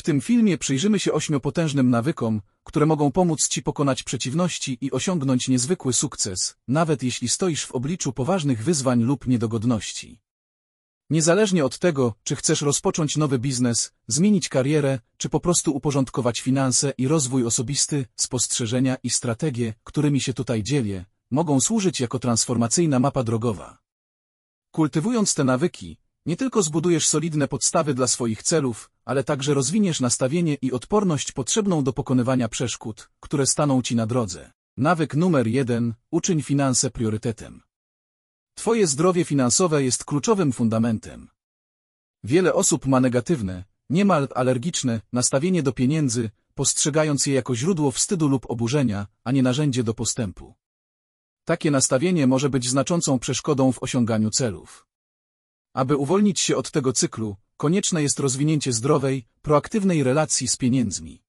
W tym filmie przyjrzymy się ośmiopotężnym nawykom, które mogą pomóc Ci pokonać przeciwności i osiągnąć niezwykły sukces, nawet jeśli stoisz w obliczu poważnych wyzwań lub niedogodności. Niezależnie od tego, czy chcesz rozpocząć nowy biznes, zmienić karierę, czy po prostu uporządkować finanse i rozwój osobisty, spostrzeżenia i strategie, którymi się tutaj dzielię, mogą służyć jako transformacyjna mapa drogowa. Kultywując te nawyki, nie tylko zbudujesz solidne podstawy dla swoich celów, ale także rozwiniesz nastawienie i odporność potrzebną do pokonywania przeszkód, które staną Ci na drodze. Nawyk numer jeden: Uczyń finanse priorytetem. Twoje zdrowie finansowe jest kluczowym fundamentem. Wiele osób ma negatywne, niemal alergiczne nastawienie do pieniędzy, postrzegając je jako źródło wstydu lub oburzenia, a nie narzędzie do postępu. Takie nastawienie może być znaczącą przeszkodą w osiąganiu celów. Aby uwolnić się od tego cyklu, konieczne jest rozwinięcie zdrowej, proaktywnej relacji z pieniędzmi.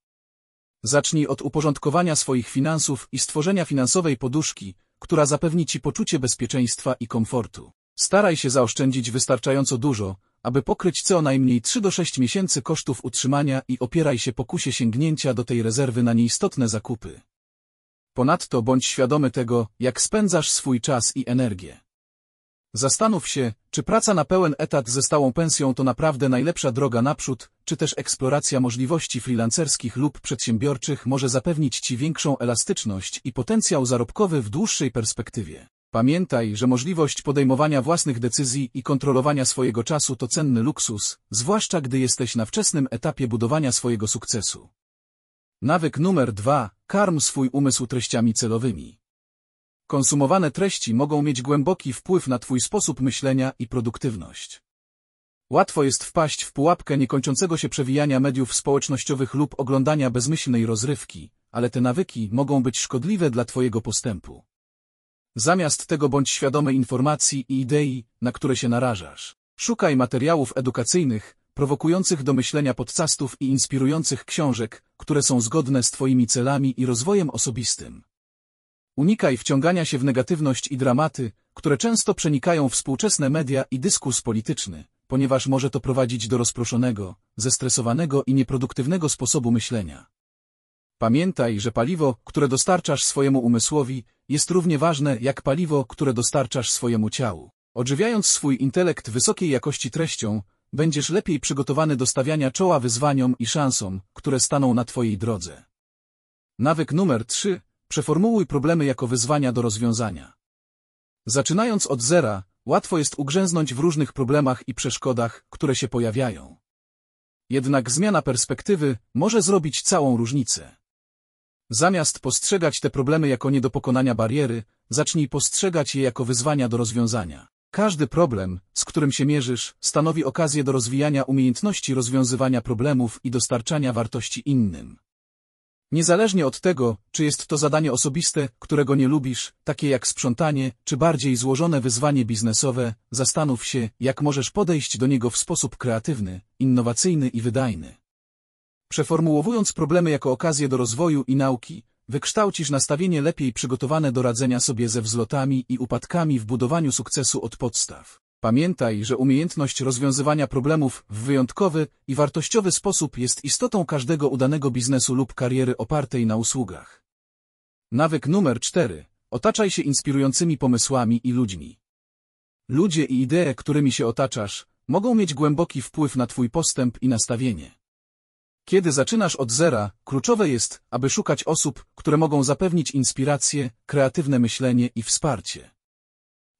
Zacznij od uporządkowania swoich finansów i stworzenia finansowej poduszki, która zapewni Ci poczucie bezpieczeństwa i komfortu. Staraj się zaoszczędzić wystarczająco dużo, aby pokryć co najmniej 3 do 6 miesięcy kosztów utrzymania i opieraj się pokusie sięgnięcia do tej rezerwy na nieistotne zakupy. Ponadto bądź świadomy tego, jak spędzasz swój czas i energię. Zastanów się, czy praca na pełen etat ze stałą pensją to naprawdę najlepsza droga naprzód, czy też eksploracja możliwości freelancerskich lub przedsiębiorczych może zapewnić Ci większą elastyczność i potencjał zarobkowy w dłuższej perspektywie. Pamiętaj, że możliwość podejmowania własnych decyzji i kontrolowania swojego czasu to cenny luksus, zwłaszcza gdy jesteś na wczesnym etapie budowania swojego sukcesu. Nawyk numer dwa: Karm swój umysł treściami celowymi. Konsumowane treści mogą mieć głęboki wpływ na Twój sposób myślenia i produktywność. Łatwo jest wpaść w pułapkę niekończącego się przewijania mediów społecznościowych lub oglądania bezmyślnej rozrywki, ale te nawyki mogą być szkodliwe dla Twojego postępu. Zamiast tego bądź świadomy informacji i idei, na które się narażasz. Szukaj materiałów edukacyjnych, prowokujących do myślenia podcastów i inspirujących książek, które są zgodne z Twoimi celami i rozwojem osobistym. Unikaj wciągania się w negatywność i dramaty, które często przenikają współczesne media i dyskurs polityczny, ponieważ może to prowadzić do rozproszonego, zestresowanego i nieproduktywnego sposobu myślenia. Pamiętaj, że paliwo, które dostarczasz swojemu umysłowi, jest równie ważne jak paliwo, które dostarczasz swojemu ciału. Odżywiając swój intelekt wysokiej jakości treścią, będziesz lepiej przygotowany do stawiania czoła wyzwaniom i szansom, które staną na Twojej drodze. Nawyk numer 3. Przeformułuj problemy jako wyzwania do rozwiązania. Zaczynając od zera, łatwo jest ugrzęznąć w różnych problemach i przeszkodach, które się pojawiają. Jednak zmiana perspektywy może zrobić całą różnicę. Zamiast postrzegać te problemy jako nie do pokonania bariery, zacznij postrzegać je jako wyzwania do rozwiązania. Każdy problem, z którym się mierzysz, stanowi okazję do rozwijania umiejętności rozwiązywania problemów i dostarczania wartości innym. Niezależnie od tego, czy jest to zadanie osobiste, którego nie lubisz, takie jak sprzątanie, czy bardziej złożone wyzwanie biznesowe, zastanów się, jak możesz podejść do niego w sposób kreatywny, innowacyjny i wydajny. Przeformułowując problemy jako okazję do rozwoju i nauki, wykształcisz nastawienie lepiej przygotowane do radzenia sobie ze wzlotami i upadkami w budowaniu sukcesu od podstaw. Pamiętaj, że umiejętność rozwiązywania problemów w wyjątkowy i wartościowy sposób jest istotą każdego udanego biznesu lub kariery opartej na usługach. Nawyk numer 4. Otaczaj się inspirującymi pomysłami i ludźmi. Ludzie i idee, którymi się otaczasz, mogą mieć głęboki wpływ na Twój postęp i nastawienie. Kiedy zaczynasz od zera, kluczowe jest, aby szukać osób, które mogą zapewnić inspirację, kreatywne myślenie i wsparcie.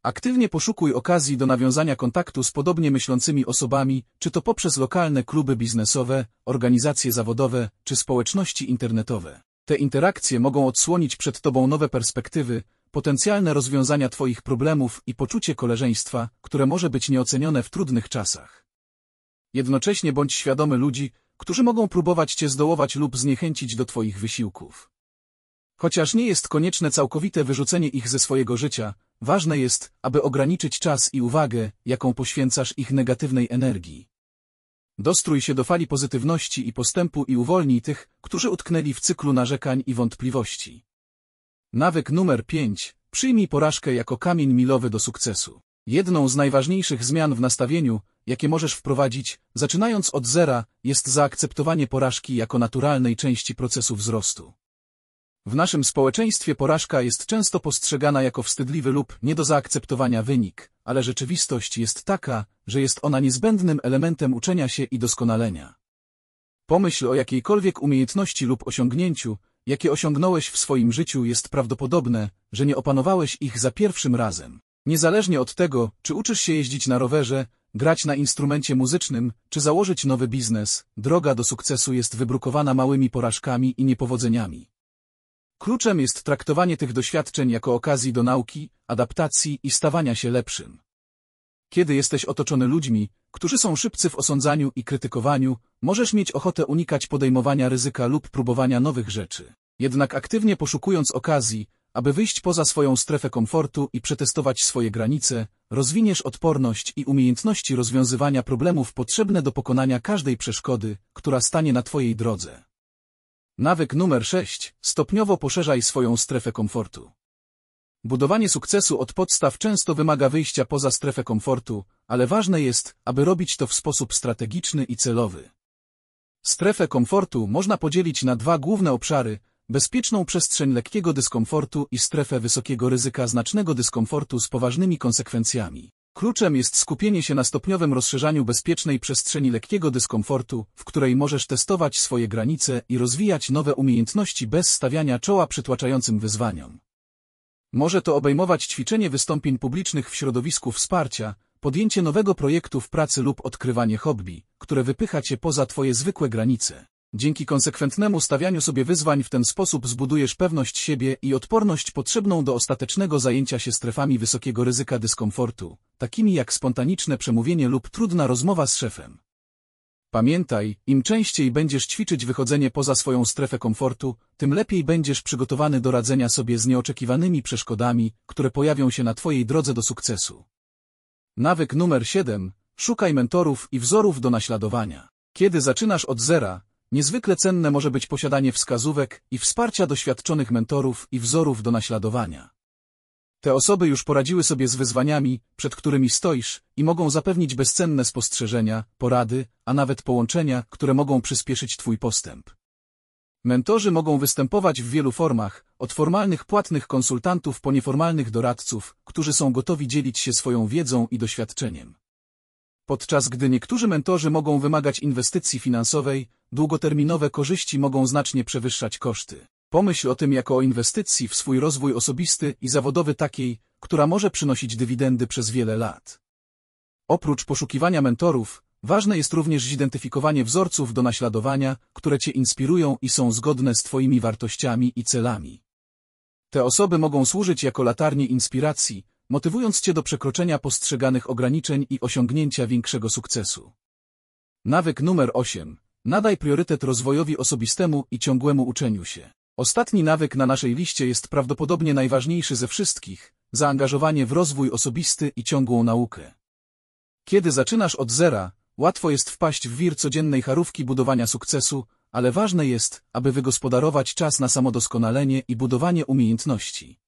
Aktywnie poszukuj okazji do nawiązania kontaktu z podobnie myślącymi osobami, czy to poprzez lokalne kluby biznesowe, organizacje zawodowe, czy społeczności internetowe. Te interakcje mogą odsłonić przed Tobą nowe perspektywy, potencjalne rozwiązania Twoich problemów i poczucie koleżeństwa, które może być nieocenione w trudnych czasach. Jednocześnie bądź świadomy ludzi, którzy mogą próbować Cię zdołować lub zniechęcić do Twoich wysiłków. Chociaż nie jest konieczne całkowite wyrzucenie ich ze swojego życia, Ważne jest, aby ograniczyć czas i uwagę, jaką poświęcasz ich negatywnej energii. Dostrój się do fali pozytywności i postępu i uwolnij tych, którzy utknęli w cyklu narzekań i wątpliwości. Nawyk numer 5. Przyjmij porażkę jako kamień milowy do sukcesu. Jedną z najważniejszych zmian w nastawieniu, jakie możesz wprowadzić, zaczynając od zera, jest zaakceptowanie porażki jako naturalnej części procesu wzrostu. W naszym społeczeństwie porażka jest często postrzegana jako wstydliwy lub nie do zaakceptowania wynik, ale rzeczywistość jest taka, że jest ona niezbędnym elementem uczenia się i doskonalenia. Pomyśl o jakiejkolwiek umiejętności lub osiągnięciu, jakie osiągnąłeś w swoim życiu jest prawdopodobne, że nie opanowałeś ich za pierwszym razem. Niezależnie od tego, czy uczysz się jeździć na rowerze, grać na instrumencie muzycznym, czy założyć nowy biznes, droga do sukcesu jest wybrukowana małymi porażkami i niepowodzeniami. Kluczem jest traktowanie tych doświadczeń jako okazji do nauki, adaptacji i stawania się lepszym. Kiedy jesteś otoczony ludźmi, którzy są szybcy w osądzaniu i krytykowaniu, możesz mieć ochotę unikać podejmowania ryzyka lub próbowania nowych rzeczy. Jednak aktywnie poszukując okazji, aby wyjść poza swoją strefę komfortu i przetestować swoje granice, rozwiniesz odporność i umiejętności rozwiązywania problemów potrzebne do pokonania każdej przeszkody, która stanie na Twojej drodze. Nawyk numer 6. Stopniowo poszerzaj swoją strefę komfortu. Budowanie sukcesu od podstaw często wymaga wyjścia poza strefę komfortu, ale ważne jest, aby robić to w sposób strategiczny i celowy. Strefę komfortu można podzielić na dwa główne obszary – bezpieczną przestrzeń lekkiego dyskomfortu i strefę wysokiego ryzyka znacznego dyskomfortu z poważnymi konsekwencjami. Kluczem jest skupienie się na stopniowym rozszerzaniu bezpiecznej przestrzeni lekkiego dyskomfortu, w której możesz testować swoje granice i rozwijać nowe umiejętności bez stawiania czoła przytłaczającym wyzwaniom. Może to obejmować ćwiczenie wystąpień publicznych w środowisku wsparcia, podjęcie nowego projektu w pracy lub odkrywanie hobby, które wypycha cię poza twoje zwykłe granice. Dzięki konsekwentnemu stawianiu sobie wyzwań w ten sposób zbudujesz pewność siebie i odporność potrzebną do ostatecznego zajęcia się strefami wysokiego ryzyka dyskomfortu, takimi jak spontaniczne przemówienie lub trudna rozmowa z szefem. Pamiętaj, im częściej będziesz ćwiczyć wychodzenie poza swoją strefę komfortu, tym lepiej będziesz przygotowany do radzenia sobie z nieoczekiwanymi przeszkodami, które pojawią się na Twojej drodze do sukcesu. Nawyk numer 7. Szukaj mentorów i wzorów do naśladowania. Kiedy zaczynasz od zera, niezwykle cenne może być posiadanie wskazówek i wsparcia doświadczonych mentorów i wzorów do naśladowania. Te osoby już poradziły sobie z wyzwaniami, przed którymi stoisz i mogą zapewnić bezcenne spostrzeżenia, porady, a nawet połączenia, które mogą przyspieszyć Twój postęp. Mentorzy mogą występować w wielu formach, od formalnych płatnych konsultantów po nieformalnych doradców, którzy są gotowi dzielić się swoją wiedzą i doświadczeniem. Podczas gdy niektórzy mentorzy mogą wymagać inwestycji finansowej, długoterminowe korzyści mogą znacznie przewyższać koszty. Pomyśl o tym jako o inwestycji w swój rozwój osobisty i zawodowy takiej, która może przynosić dywidendy przez wiele lat. Oprócz poszukiwania mentorów, ważne jest również zidentyfikowanie wzorców do naśladowania, które Cię inspirują i są zgodne z Twoimi wartościami i celami. Te osoby mogą służyć jako latarnie inspiracji, motywując Cię do przekroczenia postrzeganych ograniczeń i osiągnięcia większego sukcesu. Nawyk numer 8. Nadaj priorytet rozwojowi osobistemu i ciągłemu uczeniu się. Ostatni nawyk na naszej liście jest prawdopodobnie najważniejszy ze wszystkich, zaangażowanie w rozwój osobisty i ciągłą naukę. Kiedy zaczynasz od zera, łatwo jest wpaść w wir codziennej charówki budowania sukcesu, ale ważne jest, aby wygospodarować czas na samodoskonalenie i budowanie umiejętności.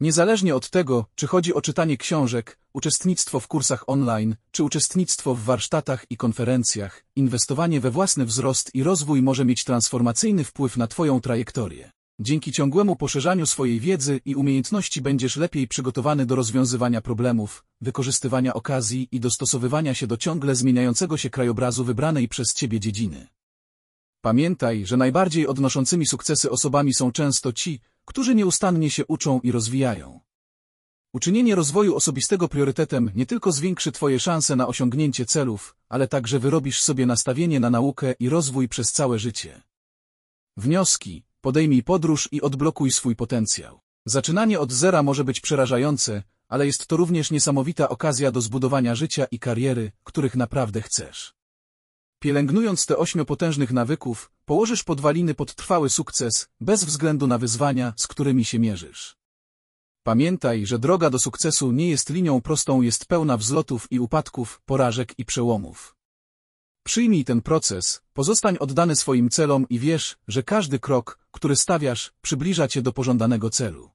Niezależnie od tego, czy chodzi o czytanie książek, uczestnictwo w kursach online, czy uczestnictwo w warsztatach i konferencjach, inwestowanie we własny wzrost i rozwój może mieć transformacyjny wpływ na Twoją trajektorię. Dzięki ciągłemu poszerzaniu swojej wiedzy i umiejętności będziesz lepiej przygotowany do rozwiązywania problemów, wykorzystywania okazji i dostosowywania się do ciągle zmieniającego się krajobrazu wybranej przez Ciebie dziedziny. Pamiętaj, że najbardziej odnoszącymi sukcesy osobami są często ci, którzy nieustannie się uczą i rozwijają. Uczynienie rozwoju osobistego priorytetem nie tylko zwiększy Twoje szanse na osiągnięcie celów, ale także wyrobisz sobie nastawienie na naukę i rozwój przez całe życie. Wnioski. Podejmij podróż i odblokuj swój potencjał. Zaczynanie od zera może być przerażające, ale jest to również niesamowita okazja do zbudowania życia i kariery, których naprawdę chcesz. Pielęgnując te ośmiopotężnych potężnych nawyków, położysz podwaliny pod trwały sukces, bez względu na wyzwania, z którymi się mierzysz. Pamiętaj, że droga do sukcesu nie jest linią prostą, jest pełna wzlotów i upadków, porażek i przełomów. Przyjmij ten proces, pozostań oddany swoim celom i wierz, że każdy krok, który stawiasz, przybliża cię do pożądanego celu.